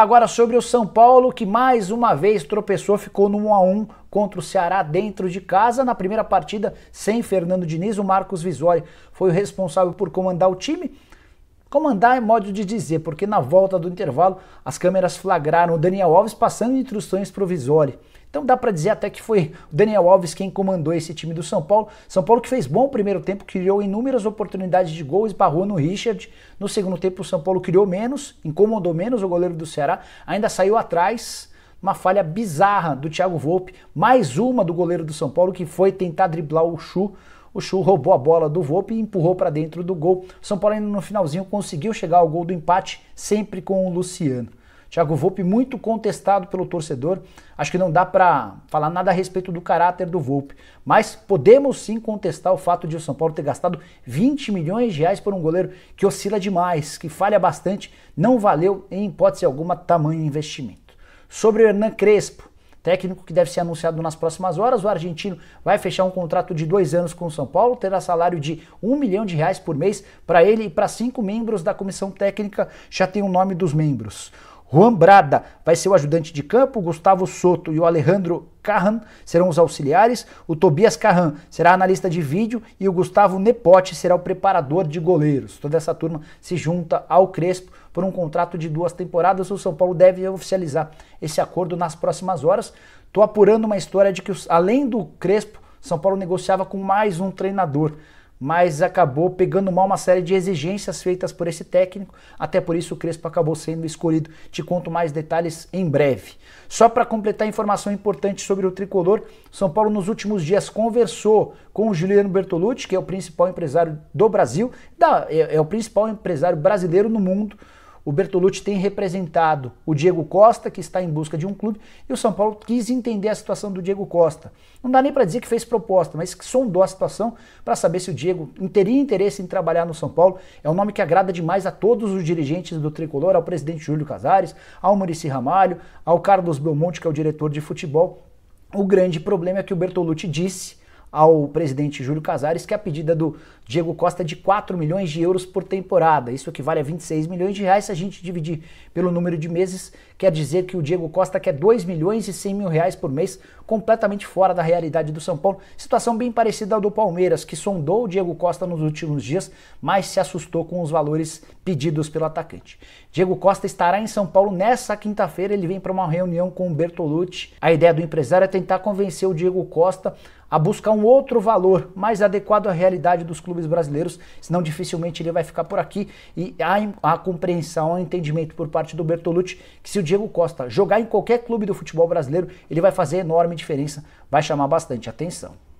Agora sobre o São Paulo, que mais uma vez tropeçou, ficou no 1 a 1 contra o Ceará dentro de casa. Na primeira partida, sem Fernando Diniz, o Marcos Visori foi o responsável por comandar o time. Comandar é modo de dizer, porque na volta do intervalo as câmeras flagraram o Daniel Alves passando instruções provisórias. Então dá para dizer até que foi o Daniel Alves quem comandou esse time do São Paulo. São Paulo que fez bom primeiro tempo, criou inúmeras oportunidades de gol, esbarrou no Richard. No segundo tempo o São Paulo criou menos, incomodou menos o goleiro do Ceará, ainda saiu atrás uma falha bizarra do Thiago Volpe, mais uma do goleiro do São Paulo que foi tentar driblar o Chu o Chu roubou a bola do Volpe e empurrou para dentro do gol. O São Paulo ainda no finalzinho conseguiu chegar ao gol do empate, sempre com o Luciano. Thiago Volpe muito contestado pelo torcedor. Acho que não dá para falar nada a respeito do caráter do Volpe, mas podemos sim contestar o fato de o São Paulo ter gastado 20 milhões de reais por um goleiro que oscila demais, que falha bastante, não valeu em hipótese alguma tamanho investimento. Sobre o Hernan Crespo, Técnico que deve ser anunciado nas próximas horas. O argentino vai fechar um contrato de dois anos com o São Paulo, terá salário de um milhão de reais por mês para ele e para cinco membros da comissão técnica. Já tem o nome dos membros. Juan Brada vai ser o ajudante de campo, Gustavo Soto e o Alejandro Carran serão os auxiliares, o Tobias Carran será analista de vídeo e o Gustavo Nepote será o preparador de goleiros. Toda essa turma se junta ao Crespo por um contrato de duas temporadas. O São Paulo deve oficializar esse acordo nas próximas horas. Estou apurando uma história de que, além do Crespo, São Paulo negociava com mais um treinador mas acabou pegando mal uma série de exigências feitas por esse técnico, até por isso o Crespo acabou sendo escolhido. Te conto mais detalhes em breve. Só para completar informação importante sobre o tricolor, São Paulo nos últimos dias conversou com o Juliano Bertolucci, que é o principal empresário do Brasil, da, é, é o principal empresário brasileiro no mundo o Bertolucci tem representado o Diego Costa, que está em busca de um clube, e o São Paulo quis entender a situação do Diego Costa. Não dá nem para dizer que fez proposta, mas sondou a situação para saber se o Diego teria interesse em trabalhar no São Paulo. É um nome que agrada demais a todos os dirigentes do tricolor, ao presidente Júlio Casares, ao Murici Ramalho, ao Carlos Belmonte, que é o diretor de futebol. O grande problema é que o Bertolucci disse ao presidente Júlio Casares que é a pedida do Diego Costa é de 4 milhões de euros por temporada. Isso equivale a 26 milhões de reais. Se a gente dividir pelo número de meses, quer dizer que o Diego Costa quer 2 milhões e 100 mil reais por mês, completamente fora da realidade do São Paulo. Situação bem parecida ao do Palmeiras, que sondou o Diego Costa nos últimos dias, mas se assustou com os valores pedidos pelo atacante. Diego Costa estará em São Paulo nessa quinta-feira. Ele vem para uma reunião com o Bertolucci. A ideia do empresário é tentar convencer o Diego Costa a buscar um um outro valor mais adequado à realidade dos clubes brasileiros, senão dificilmente ele vai ficar por aqui. E há a compreensão, há entendimento por parte do Bertolucci que se o Diego Costa jogar em qualquer clube do futebol brasileiro, ele vai fazer enorme diferença, vai chamar bastante atenção.